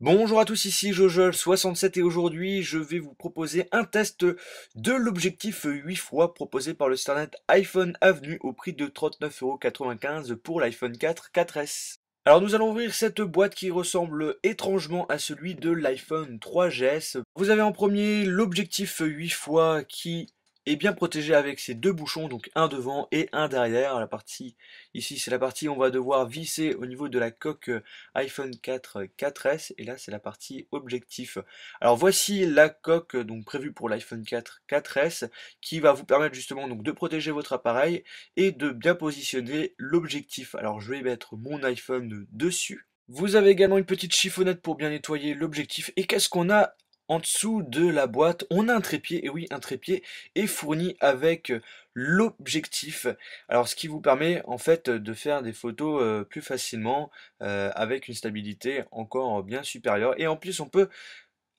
Bonjour à tous, ici Jojol67 et aujourd'hui je vais vous proposer un test de l'objectif 8 fois proposé par le StarNet iPhone Avenue au prix de 39,95€ pour l'iPhone 4 4S. Alors nous allons ouvrir cette boîte qui ressemble étrangement à celui de l'iPhone 3GS. Vous avez en premier l'objectif 8 fois qui et bien protégé avec ces deux bouchons, donc un devant et un derrière. La partie ici, c'est la partie où on va devoir visser au niveau de la coque euh, iPhone 4 4S, euh, et là, c'est la partie objectif. Alors voici la coque euh, donc prévue pour l'iPhone 4 4S, qui va vous permettre justement donc de protéger votre appareil et de bien positionner l'objectif. Alors je vais mettre mon iPhone dessus. Vous avez également une petite chiffonnette pour bien nettoyer l'objectif. Et qu'est-ce qu'on a en dessous de la boîte, on a un trépied, et oui, un trépied est fourni avec euh, l'objectif. Alors, ce qui vous permet en fait euh, de faire des photos euh, plus facilement avec une stabilité encore bien supérieure. Et en plus, on peut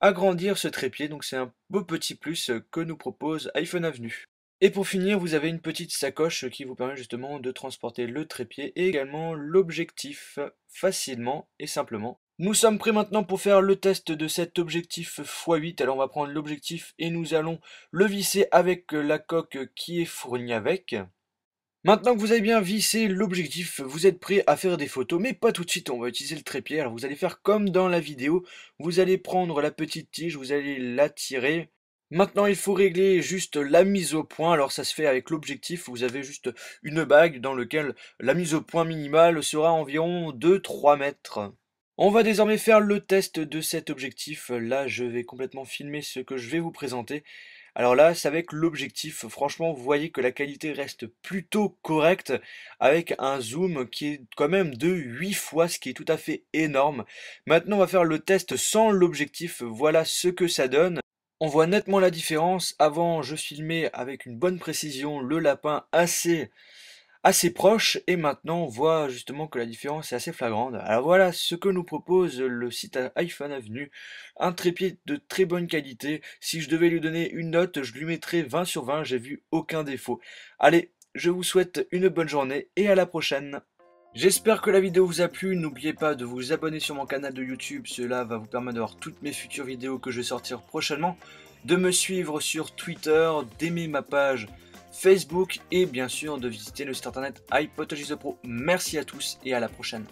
agrandir ce trépied, donc c'est un beau petit plus que nous propose iPhone Avenue. Et pour finir, vous avez une petite sacoche qui vous permet justement de transporter le trépied et également l'objectif facilement et simplement. Nous sommes prêts maintenant pour faire le test de cet objectif x8. Alors on va prendre l'objectif et nous allons le visser avec la coque qui est fournie avec. Maintenant que vous avez bien vissé l'objectif, vous êtes prêt à faire des photos, mais pas tout de suite, on va utiliser le trépied. Alors vous allez faire comme dans la vidéo, vous allez prendre la petite tige, vous allez la tirer. Maintenant il faut régler juste la mise au point, alors ça se fait avec l'objectif, vous avez juste une bague dans laquelle la mise au point minimale sera environ 2-3 mètres. On va désormais faire le test de cet objectif. Là, je vais complètement filmer ce que je vais vous présenter. Alors là, c'est avec l'objectif. Franchement, vous voyez que la qualité reste plutôt correcte avec un zoom qui est quand même de 8 fois, ce qui est tout à fait énorme. Maintenant, on va faire le test sans l'objectif. Voilà ce que ça donne. On voit nettement la différence. Avant, je filmais avec une bonne précision le lapin assez assez proche et maintenant on voit justement que la différence est assez flagrante. Alors voilà ce que nous propose le site iPhone Avenue, un trépied de très bonne qualité, si je devais lui donner une note je lui mettrais 20 sur 20, j'ai vu aucun défaut. Allez, je vous souhaite une bonne journée et à la prochaine J'espère que la vidéo vous a plu, n'oubliez pas de vous abonner sur mon canal de YouTube, cela va vous permettre voir toutes mes futures vidéos que je vais sortir prochainement, de me suivre sur Twitter, d'aimer ma page Facebook et bien sûr de visiter le site internet iPod Pro. Merci à tous et à la prochaine.